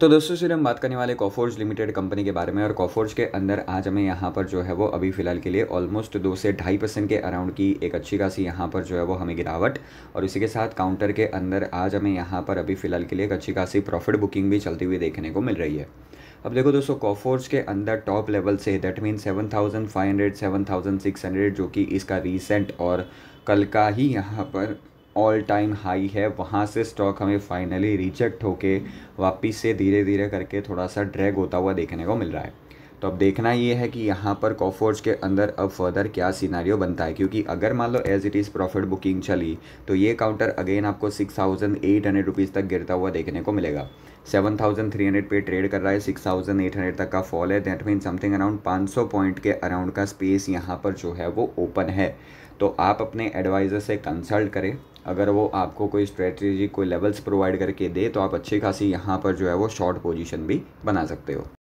तो दोस्तों फिर हम बात करने वाले कॉफोर्ज लिमिटेड कंपनी के बारे में और कॉफोर्ज के अंदर आज हमें यहाँ पर जो है वो अभी फिलहाल के लिए ऑलमोस्ट दो से ढाई परसेंट के अराउंड की एक अच्छी खासी यहाँ पर जो है वो हमें गिरावट और इसी के साथ काउंटर के अंदर आज हमें यहाँ पर अभी फिलहाल के लिए एक अच्छी खासी प्रॉफिट बुकिंग भी चलती हुई देखने को मिल रही है अब देखो दोस्तों कॉफोर्ज के अंदर टॉप लेवल से दैट मीन थाउजेंड 7500 हंड्रेड जो कि इसका रीसेंट और कल का ही यहाँ पर ऑल टाइम हाई है वहाँ से स्टॉक हमें फाइनली रिजेक्ट होके वापस से धीरे धीरे करके थोड़ा सा ड्रैग होता हुआ देखने को मिल रहा है तो अब देखना ये है कि यहाँ पर कॉफोर्ज के अंदर अब फर्दर क्या सिनारियो बनता है क्योंकि अगर मान लो as it is profit booking चली तो ये काउंटर अगेन आपको six thousand eight hundred rupees तक गिरता हुआ देखने को मिलेगा सेवन थाउजेंड थ्री हंड्रेड पे ट्रेड कर रहा है सिक्स थाउजेंड एट हंड्रेड तक का फॉल है दैट मीन समथिंग अराउंड पाँच सौ पॉइंट के अराउंड का स्पेस यहाँ पर जो है वो ओपन है तो आप अपने एडवाइज़र से कंसल्ट करें अगर वो आपको कोई स्ट्रेटजी कोई लेवल्स प्रोवाइड करके दे तो आप अच्छी खासी यहाँ पर जो है वो शॉर्ट पोजिशन भी बना सकते हो